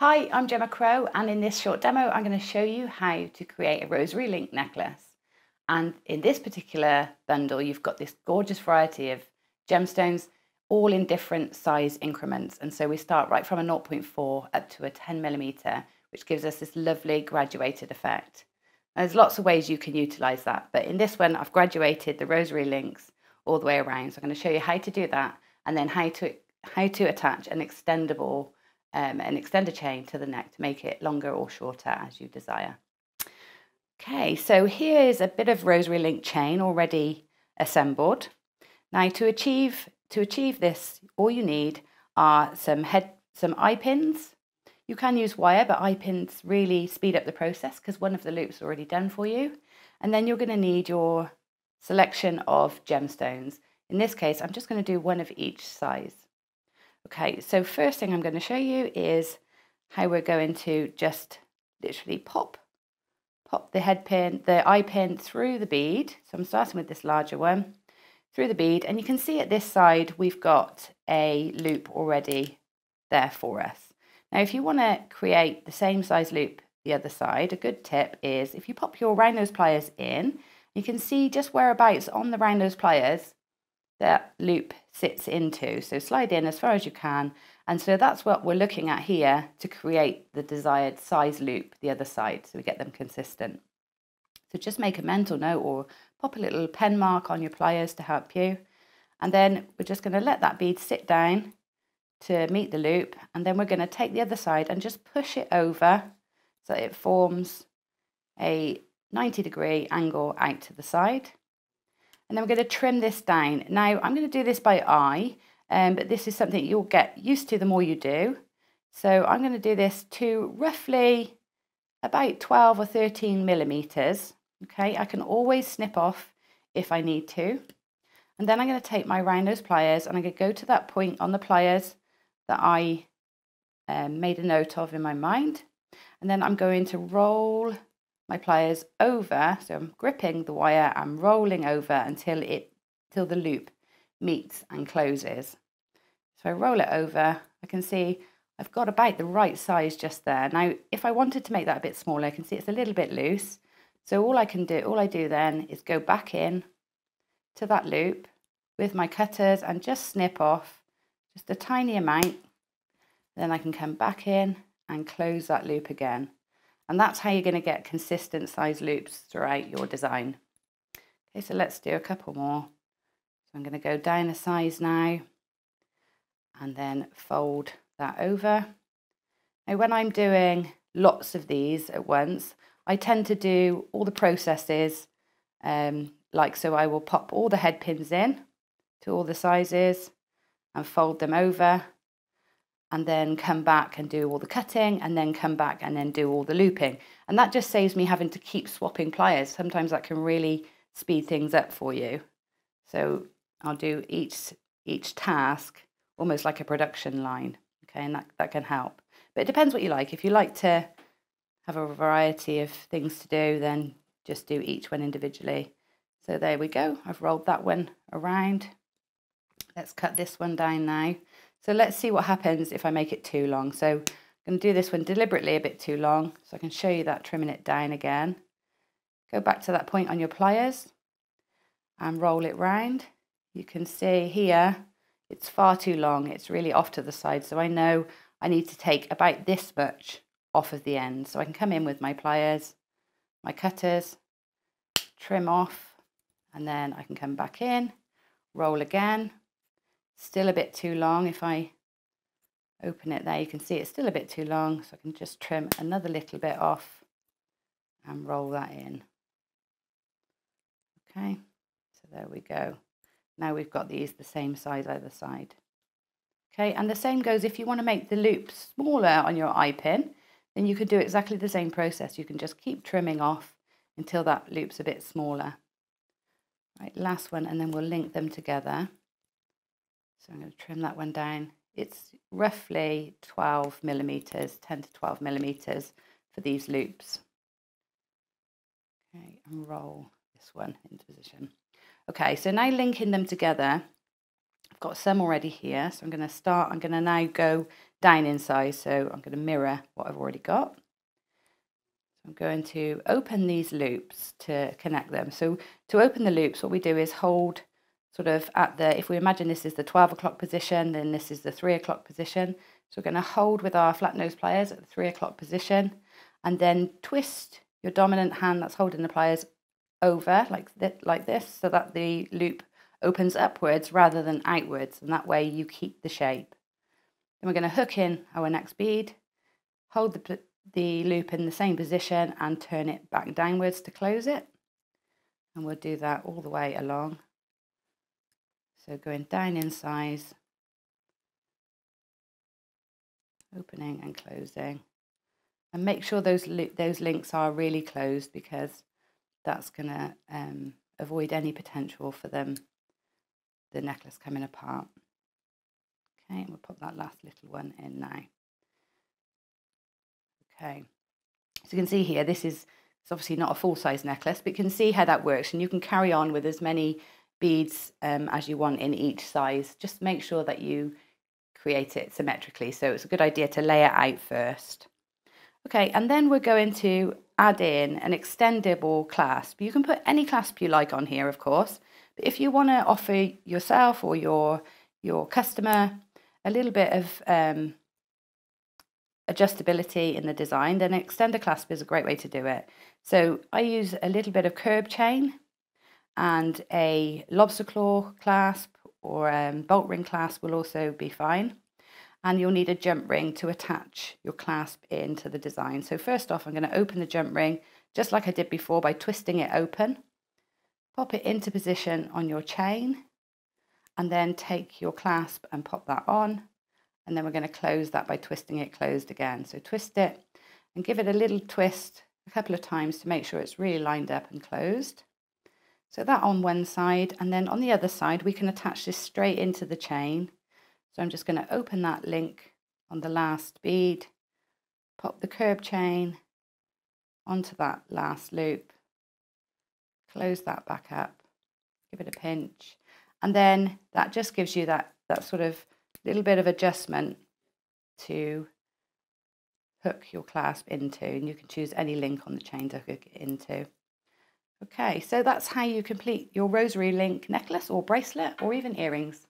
Hi, I'm Gemma Crow and in this short demo I'm going to show you how to create a rosary link necklace. And in this particular bundle you've got this gorgeous variety of gemstones all in different size increments and so we start right from a 0.4 up to a 10 millimeter which gives us this lovely graduated effect. And there's lots of ways you can utilize that but in this one I've graduated the rosary links all the way around so I'm going to show you how to do that and then how to how to attach an extendable um, and extend a chain to the neck to make it longer or shorter as you desire. Okay, so here is a bit of rosary link chain already assembled. Now to achieve, to achieve this, all you need are some head, some eye pins. You can use wire, but eye pins really speed up the process because one of the loops already done for you. And then you're going to need your selection of gemstones. In this case, I'm just going to do one of each size. Okay, so first thing I'm going to show you is how we're going to just literally pop, pop the head pin, the eye pin through the bead. So I'm starting with this larger one through the bead and you can see at this side we've got a loop already there for us. Now if you want to create the same size loop the other side, a good tip is if you pop your round nose pliers in, you can see just whereabouts on the round nose pliers that loop sits into. So slide in as far as you can. And so that's what we're looking at here to create the desired size loop the other side so we get them consistent. So just make a mental note or pop a little pen mark on your pliers to help you. And then we're just going to let that bead sit down to meet the loop. And then we're going to take the other side and just push it over so it forms a 90 degree angle out to the side. And I'm going to trim this down. Now, I'm going to do this by eye, um, but this is something you'll get used to the more you do. So I'm going to do this to roughly about 12 or 13 millimeters. Okay, I can always snip off if I need to. And then I'm going to take my round nose pliers and I'm going to go to that point on the pliers that I um, made a note of in my mind. And then I'm going to roll my pliers over. So I'm gripping the wire, I'm rolling over until it till the loop meets and closes. So I roll it over. I can see I've got about the right size just there. Now, if I wanted to make that a bit smaller, I can see it's a little bit loose. So all I can do, all I do then is go back in to that loop with my cutters and just snip off just a tiny amount. Then I can come back in and close that loop again. And that's how you're going to get consistent size loops throughout your design. Okay, so let's do a couple more. So I'm going to go down a size now and then fold that over. Now when I'm doing lots of these at once, I tend to do all the processes um, like so I will pop all the head pins in to all the sizes and fold them over and then come back and do all the cutting and then come back and then do all the looping. And that just saves me having to keep swapping pliers. Sometimes that can really speed things up for you. So I'll do each each task almost like a production line. Okay, and that, that can help. But it depends what you like. If you like to have a variety of things to do, then just do each one individually. So there we go. I've rolled that one around. Let's cut this one down now. So let's see what happens if I make it too long. So I'm going to do this one deliberately a bit too long so I can show you that trimming it down again. Go back to that point on your pliers and roll it round. You can see here it's far too long. It's really off to the side. So I know I need to take about this much off of the end. So I can come in with my pliers, my cutters, trim off, and then I can come back in, roll again, still a bit too long. If I open it there, you can see it's still a bit too long. So I can just trim another little bit off and roll that in. Okay, so there we go. Now we've got these the same size either side. Okay, and the same goes if you want to make the loop smaller on your eye pin, then you can do exactly the same process. You can just keep trimming off until that loop's a bit smaller. Right, last one, and then we'll link them together. So I'm going to trim that one down. It's roughly 12 millimeters, 10 to 12 millimeters for these loops. Okay, and roll this one into position. Okay, so now linking them together, I've got some already here. So I'm going to start, I'm going to now go down in size. So I'm going to mirror what I've already got. I'm going to open these loops to connect them. So to open the loops, what we do is hold sort of at the, if we imagine this is the 12 o'clock position, then this is the three o'clock position. So we're going to hold with our flat nose pliers at the three o'clock position and then twist your dominant hand that's holding the pliers over like, th like this so that the loop opens upwards rather than outwards and that way you keep the shape. Then we're going to hook in our next bead, hold the, the loop in the same position and turn it back downwards to close it. And we'll do that all the way along so going down in size, opening and closing. And make sure those, li those links are really closed because that's going to um, avoid any potential for them, the necklace coming apart. Okay, we'll pop that last little one in now. Okay, so you can see here, this is it's obviously not a full size necklace, but you can see how that works and you can carry on with as many beads um, as you want in each size. Just make sure that you create it symmetrically. So it's a good idea to lay it out first. Okay, and then we're going to add in an extendable clasp. You can put any clasp you like on here, of course, but if you want to offer yourself or your, your customer a little bit of um, adjustability in the design, then extender clasp is a great way to do it. So I use a little bit of curb chain and a lobster claw clasp or a um, bolt ring clasp will also be fine. And you'll need a jump ring to attach your clasp into the design. So first off, I'm going to open the jump ring just like I did before by twisting it open. Pop it into position on your chain and then take your clasp and pop that on. And then we're going to close that by twisting it closed again. So twist it and give it a little twist a couple of times to make sure it's really lined up and closed. So that on one side and then on the other side we can attach this straight into the chain. So I'm just going to open that link on the last bead, pop the curb chain onto that last loop, close that back up, give it a pinch and then that just gives you that, that sort of little bit of adjustment to hook your clasp into and you can choose any link on the chain to hook it into. Okay, so that's how you complete your rosary link necklace or bracelet or even earrings.